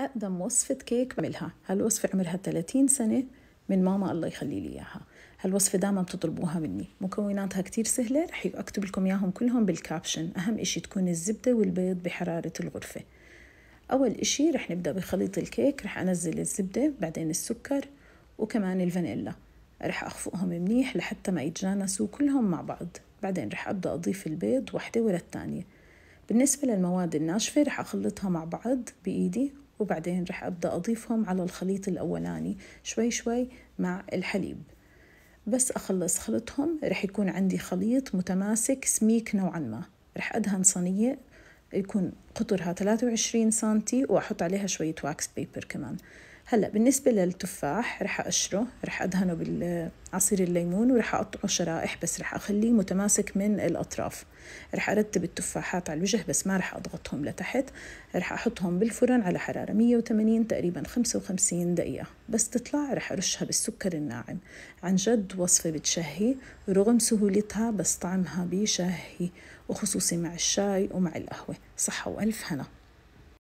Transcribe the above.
أقدم وصفة كيك بعملها هالوصفة عمرها 30 سنة من ماما الله يخلي لي إياها هالوصفة دائما بتطلبوها مني مكوناتها كتير سهلة رح أكتب لكم إياهم كلهم بالكابشن أهم إشي تكون الزبدة والبيض بحرارة الغرفة أول إشي رح نبدأ بخليط الكيك رح أنزل الزبدة بعدين السكر وكمان الفانيلا رح أخفقهم منيح لحتى ما يتجانسوا كلهم مع بعض بعدين رح أبدأ أضيف البيض واحدة ورا التانية بالنسبة للمواد الناشفة رح أخلطها مع بعض بإيدي وبعدين رح أبدأ أضيفهم على الخليط الأولاني شوي شوي مع الحليب بس أخلص خلطهم رح يكون عندي خليط متماسك سميك نوعا ما رح أدهن صينية يكون قطرها 23 سنتي وأحط عليها شوية واكس بيبر كمان هلا بالنسبة للتفاح رح أقشره رح أدهنه بالعصير الليمون ورح أقطعه شرائح بس رح أخليه متماسك من الأطراف رح أرتب التفاحات على الوجه بس ما رح أضغطهم لتحت رح أحطهم بالفرن على حرارة 180 تقريبا 55 دقيقة بس تطلع رح أرشها بالسكر الناعم عن جد وصفة بتشهي رغم سهولتها بس طعمها بيشهي وخصوصي مع الشاي ومع القهوة صحة وقلب ألف هنا